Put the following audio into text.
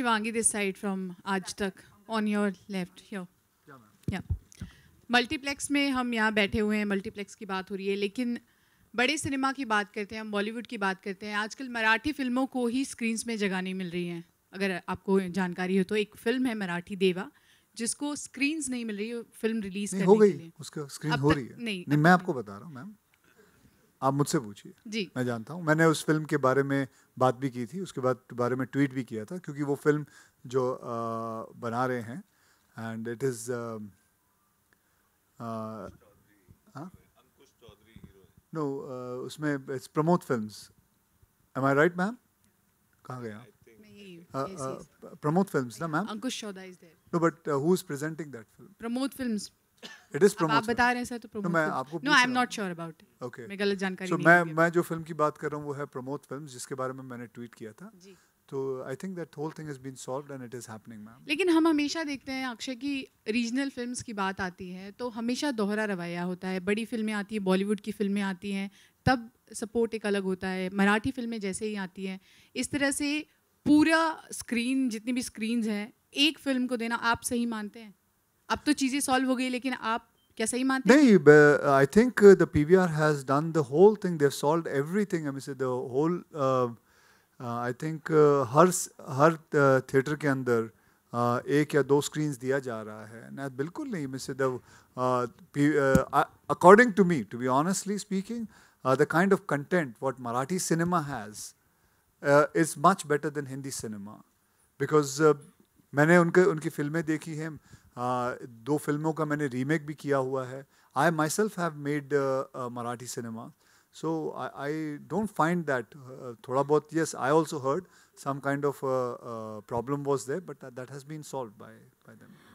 Shivangi this side from आज तक on your left here. Yeah. Multiplex में हम यहाँ बैठे हुए हैं मल्टीप्लेक्स की बात हो रही है लेकिन बड़े सिनेमा की बात करते हैं हम बॉलीवुड की बात करते हैं आजकल मराठी फिल्मों को ही स्क्रीन्स में जगह नहीं मिल रही है अगर आपको जानकारी हो तो एक फिल्म है मराठी देवा जिसको स्क्रीन्स नहीं मिल रही फिल्म रिलीज हो गई स्क्रीन हो रही है नहीं, नहीं मैं आपको बता रहा हूँ मैम आप मुझसे पूछिए जी मैं जानता हूँ मैंने उस फिल्म के बारे में बात भी की थी उसके बाद बारे में ट्वीट भी किया था क्योंकि वो फिल्म जो आ, बना रहे हैं एंड इट इज़ नो उसमें it's Pramod film am I right ma'am कहाँ गया प्रमोद फिल्म ना ma'am Ankush Chaudhary no but who is presenting that film Pramod films it is promote आप बता रहे हैं सर तो प्रमोट मैं आपको no I am not sure about okay मैं गलत जानकारी so मैं मैं जो फिल्म की बात कर रहा हूँ वो है प्रमोद फिल्म जिसके बारे में मैंने ट्वीट किया था जी तो I think that whole thing is been solved and it is happening ma'am लेकिन हम हमेशा देखते हैं अक्षय की रीजनल फिल्म्स की बात आती है तो हमेशा दोहरा रवैया होता है बड़ी फिल्में आती हैं बॉलीवुड की फिल्में आती हैं तब सपोर्ट एक अलग होता है मराठी फिल्में जैसे ही आती हैं इस तरह से पूरा स्क्रीन जितनी भी स्क्रीन्स हैं एक फिल्म को देना आप सही मानते हैं अब तो चीजें सॉल्व हो गई लेकिन आप क्या सही मानते नहीं I think the PVR has done the whole thing they have solved everything I mean the whole I think हर हर थिएटर uh, के अंदर uh, एक या दो स्क्रीन दिया जा रहा है ना बिल्कुल नहीं miss the according to me to be honestly speaking the kind of content what Marathi cinema has is much better than Hindi cinema because मैंने उनके उनकी फिल्में देखी हैं दो फिल्मों का मैंने रीमेक भी किया हुआ है I myself have made Marathi cinema so I don't find that थोड़ा बहुत yes I also heard some kind of problem was there but that has been solve by by them